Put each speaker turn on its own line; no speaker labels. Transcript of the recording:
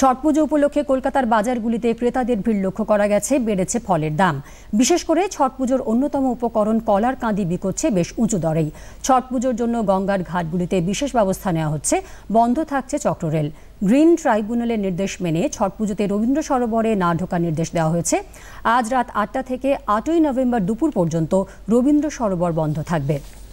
ছট পুজো উপলক্ষে কলকাতার বাজারগুলিতে ক্রেতাদের ভিড় লক্ষ্য করা গেছে বেড়েছে ফলের দাম বিশেষ করে ছট পুজোর অন্যতম উপকরণ কলার কাঁদি বিকোচ্ছে বেশ উঁচু দরেই ছট পুজোর জন্য গঙ্গার ঘাটগুলিতে বিশেষ ব্যবস্থা নেওয়া হচ্ছে বন্ধ থাকছে চক্ররেল গ্রিন ট্রাইব্যুনালের নির্দেশ মেনে ছট পুজোতে রবীন্দ্র সরোবরে না ঢোকার নির্দেশ দেওয়া হয়েছে আজ রাত আটটা থেকে আটই নভেম্বর দুপুর পর্যন্ত রবীন্দ্র সরোবর বন্ধ থাকবে